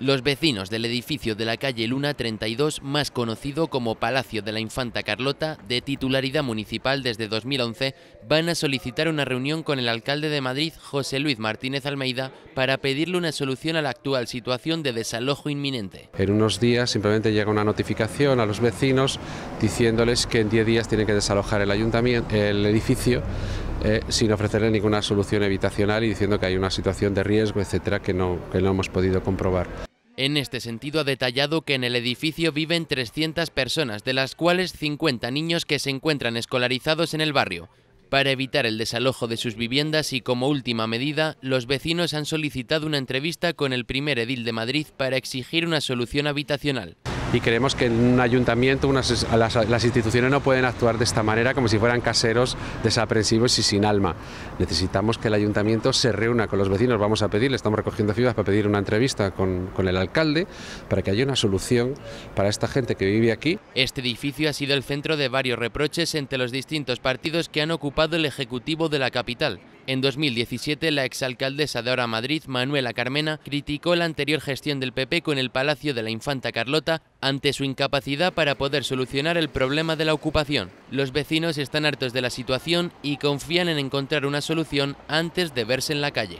Los vecinos del edificio de la calle Luna 32, más conocido como Palacio de la Infanta Carlota, de titularidad municipal desde 2011, van a solicitar una reunión con el alcalde de Madrid, José Luis Martínez Almeida, para pedirle una solución a la actual situación de desalojo inminente. En unos días simplemente llega una notificación a los vecinos diciéndoles que en 10 días tienen que desalojar el ayuntamiento, el edificio eh, sin ofrecerle ninguna solución evitacional y diciendo que hay una situación de riesgo, etcétera, que no hemos podido comprobar. En este sentido ha detallado que en el edificio viven 300 personas, de las cuales 50 niños que se encuentran escolarizados en el barrio. Para evitar el desalojo de sus viviendas y como última medida, los vecinos han solicitado una entrevista con el primer edil de Madrid para exigir una solución habitacional y creemos que en un ayuntamiento las, instituciones no pueden actuar de esta manera como si fueran caseros desaprensivos y sin alma. Necesitamos que el ayuntamiento se reúna con los vecinos, vamos a pedir, le estamos recogiendo fibras para pedir una entrevista con, con el alcalde para que haya una solución para esta gente que vive aquí. Este edificio ha sido el centro de varios reproches entre los distintos partidos que han ocupado el Ejecutivo de la capital. En 2017, la exalcaldesa de Ahora Madrid, Manuela Carmena, criticó la anterior gestión del PP con el Palacio de la Infanta Carlota ante su incapacidad para poder solucionar el problema de la ocupación. Los vecinos están hartos de la situación y confían en encontrar una solución antes de verse en la calle.